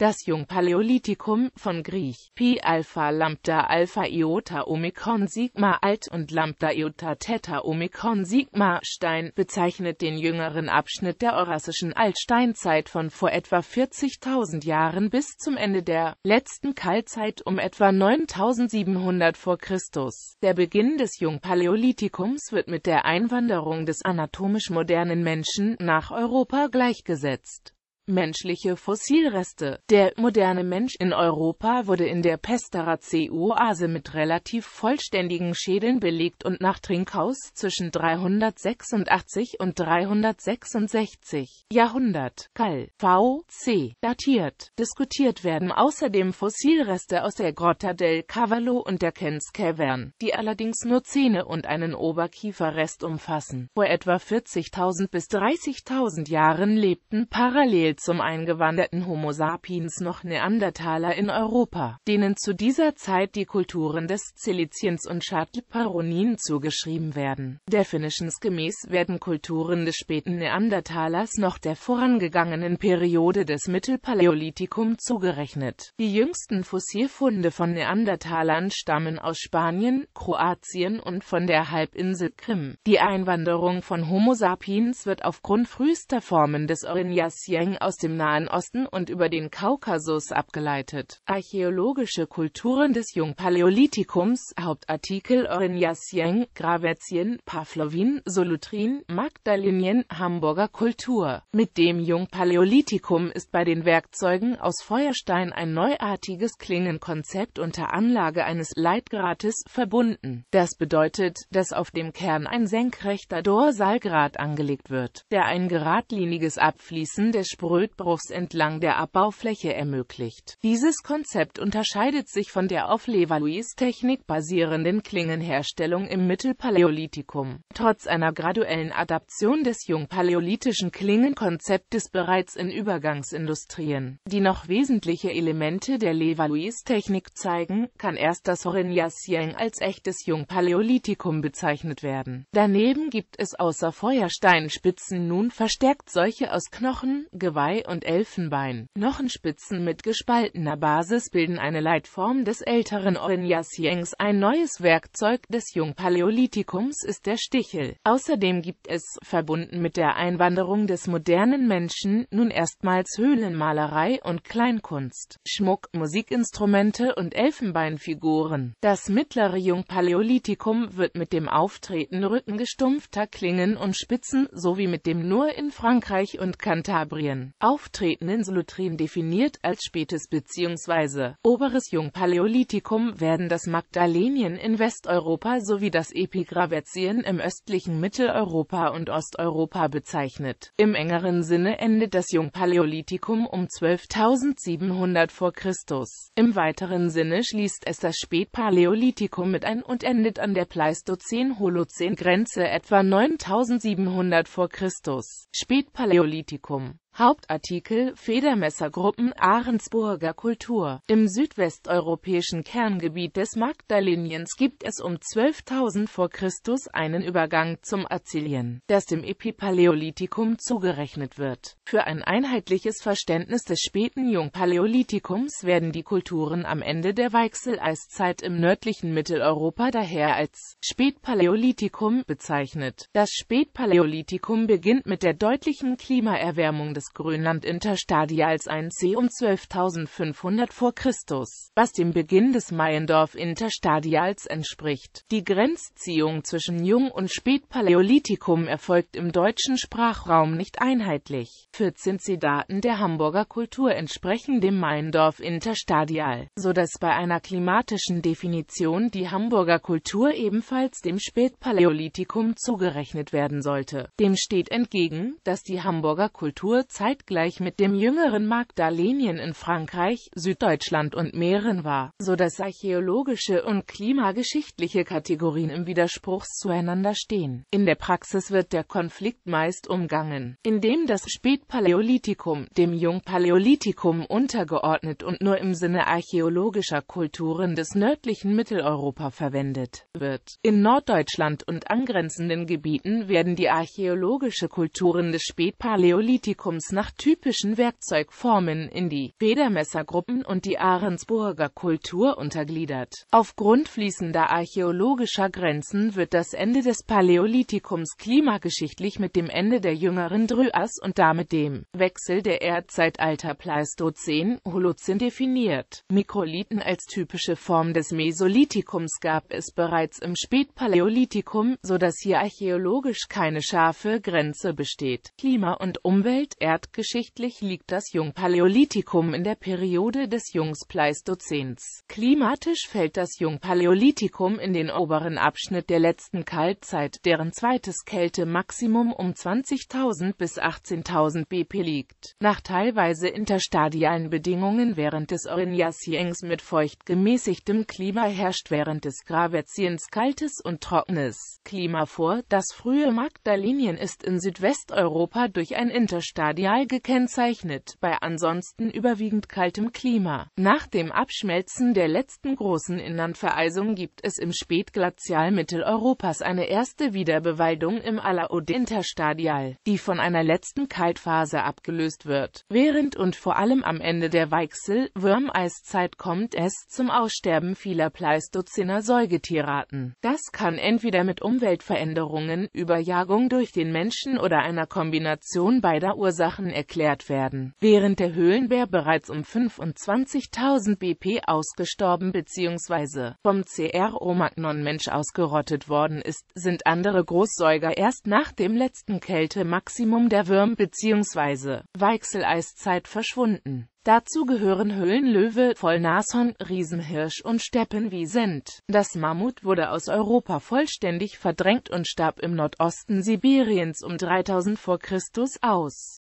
Das Jungpaläolithikum von Griech, Pi Alpha Lambda Alpha Iota Omikron Sigma Alt und Lambda Iota Theta Omikron Sigma Stein bezeichnet den jüngeren Abschnitt der Eurasischen Altsteinzeit von vor etwa 40.000 Jahren bis zum Ende der letzten Kaltzeit um etwa 9700 vor Christus. Der Beginn des Jungpaläolithikums wird mit der Einwanderung des anatomisch modernen Menschen nach Europa gleichgesetzt menschliche Fossilreste. Der moderne Mensch in Europa wurde in der Pestera Pesterer Oase mit relativ vollständigen Schädeln belegt und nach Trinkhaus zwischen 386 und 366 Jahrhundert Kall V.C. datiert. Diskutiert werden außerdem Fossilreste aus der Grotta del Cavallo und der Kens Cavern, die allerdings nur Zähne und einen Oberkieferrest umfassen. Vor etwa 40.000 bis 30.000 Jahren lebten parallel zum eingewanderten Homo sapiens noch Neandertaler in Europa, denen zu dieser Zeit die Kulturen des Siliciens und Schädelparonien zugeschrieben werden. Definitions gemäß werden Kulturen des späten Neandertalers noch der vorangegangenen Periode des Mittelpaläolithikum zugerechnet. Die jüngsten Fossilfunde von Neandertalern stammen aus Spanien, Kroatien und von der Halbinsel Krim. Die Einwanderung von Homo sapiens wird aufgrund frühester Formen des Oriniacieng aus dem Nahen Osten und über den Kaukasus abgeleitet. Archäologische Kulturen des Jungpaläolithikums Hauptartikel Orinjasjeng, Gravetien, Pavlovin, Solutrin, Magdalinien, Hamburger Kultur. Mit dem Jungpaläolithikum ist bei den Werkzeugen aus Feuerstein ein neuartiges Klingenkonzept unter Anlage eines Leitgrates verbunden. Das bedeutet, dass auf dem Kern ein senkrechter Dorsalgrat angelegt wird, der ein geradliniges Abfließen des Sprung Rötbruchs entlang der Abbaufläche ermöglicht. Dieses Konzept unterscheidet sich von der auf Levallois-Technik basierenden Klingenherstellung im Mittelpaläolithikum. Trotz einer graduellen Adaption des jungpaläolithischen Klingenkonzeptes bereits in Übergangsindustrien, die noch wesentliche Elemente der Levallois-Technik zeigen, kann erst das Horignacieng als echtes Jungpaläolithikum bezeichnet werden. Daneben gibt es außer Feuersteinspitzen nun verstärkt solche aus Knochen, Gewalt Geweih und Elfenbein. Knochenspitzen mit gespaltener Basis bilden eine Leitform des älteren Ornyasyengs. Ein neues Werkzeug des Jungpaläolithikums ist der Stichel. Außerdem gibt es, verbunden mit der Einwanderung des modernen Menschen, nun erstmals Höhlenmalerei und Kleinkunst, Schmuck, Musikinstrumente und Elfenbeinfiguren. Das mittlere Jungpaläolithikum wird mit dem Auftreten rückengestumpfter Klingen und Spitzen sowie mit dem nur in Frankreich und Kantabrien auftretenden Auftretendes definiert als spätes bzw. oberes Jungpaläolithikum werden das Magdalenien in Westeuropa sowie das Epigravetien im östlichen Mitteleuropa und Osteuropa bezeichnet. Im engeren Sinne endet das Jungpaläolithikum um 12.700 vor Christus. Im weiteren Sinne schließt es das Spätpaläolithikum mit ein und endet an der Pleistozän-Holozän-Grenze etwa 9700 vor Christus. Spätpaläolithikum Hauptartikel Federmessergruppen Ahrensburger Kultur Im südwesteuropäischen Kerngebiet des Magdaliniens gibt es um 12.000 vor Christus einen Übergang zum Azilien, das dem Epipaläolithikum zugerechnet wird. Für ein einheitliches Verständnis des späten Jungpaläolithikums werden die Kulturen am Ende der Weichseleiszeit im nördlichen Mitteleuropa daher als Spätpaläolithikum bezeichnet. Das Spätpaläolithikum beginnt mit der deutlichen Klimaerwärmung des Grönland Interstadia als ein C um 12.500 vor Christus, was dem Beginn des Maiendorf Interstadials entspricht. Die Grenzziehung zwischen Jung- und Spätpaläolithikum erfolgt im deutschen Sprachraum nicht einheitlich. 14 C-Daten der Hamburger Kultur entsprechen dem Maiendorf Interstadial, so dass bei einer klimatischen Definition die Hamburger Kultur ebenfalls dem Spätpaläolithikum zugerechnet werden sollte. Dem steht entgegen, dass die Hamburger Kultur zeitgleich mit dem jüngeren Magdalenien in Frankreich, Süddeutschland und Mähren war, so dass archäologische und klimageschichtliche Kategorien im Widerspruch zueinander stehen. In der Praxis wird der Konflikt meist umgangen, indem das Spätpaläolithikum dem Jungpaläolithikum untergeordnet und nur im Sinne archäologischer Kulturen des nördlichen Mitteleuropa verwendet wird. In Norddeutschland und angrenzenden Gebieten werden die archäologische Kulturen des Spätpaläolithikums Lebens nach typischen Werkzeugformen in die Federmessergruppen und die Ahrensburger Kultur untergliedert. Aufgrund fließender archäologischer Grenzen wird das Ende des Paläolithikums klimageschichtlich mit dem Ende der jüngeren Dryas und damit dem Wechsel der Erdzeitalter Pleistozän, Holozän definiert. Mikrolithen als typische Form des Mesolithikums gab es bereits im Spätpaläolithikum, so dass hier archäologisch keine scharfe Grenze besteht. Klima und Umwelt Erdgeschichtlich liegt das Jungpaläolithikum in der Periode des Jungspleistozäns. Klimatisch fällt das Jungpaläolithikum in den oberen Abschnitt der letzten Kaltzeit, deren zweites Kältemaximum um 20.000 bis 18.000 bp liegt. Nach teilweise interstadialen Bedingungen während des Oriniaciens mit feucht gemäßigtem Klima herrscht während des Gravettiens kaltes und trockenes Klima vor. Das frühe Magdalinien ist in Südwesteuropa durch ein interstadiales radial gekennzeichnet, bei ansonsten überwiegend kaltem Klima. Nach dem Abschmelzen der letzten großen Inlandvereisung gibt es im Spätglazial Mitteleuropas eine erste Wiederbewaldung im Alaodinterstadial, die von einer letzten Kaltphase abgelöst wird. Während und vor allem am Ende der Weichsel-Würmeiszeit kommt es zum Aussterben vieler Pleistozäner Säugetierarten. Das kann entweder mit Umweltveränderungen, Überjagung durch den Menschen oder einer Kombination beider Ursachen Sachen erklärt werden. Während der Höhlenbär bereits um 25.000 BP ausgestorben bzw. vom cr magnon mensch ausgerottet worden ist, sind andere Großsäuger erst nach dem letzten Kältemaximum der Würm- bzw. Weichseleiszeit verschwunden. Dazu gehören Höhlenlöwe, Vollnashorn, Riesenhirsch und Steppenwiesent. Das Mammut wurde aus Europa vollständig verdrängt und starb im Nordosten Sibiriens um 3000 v. Chr. aus.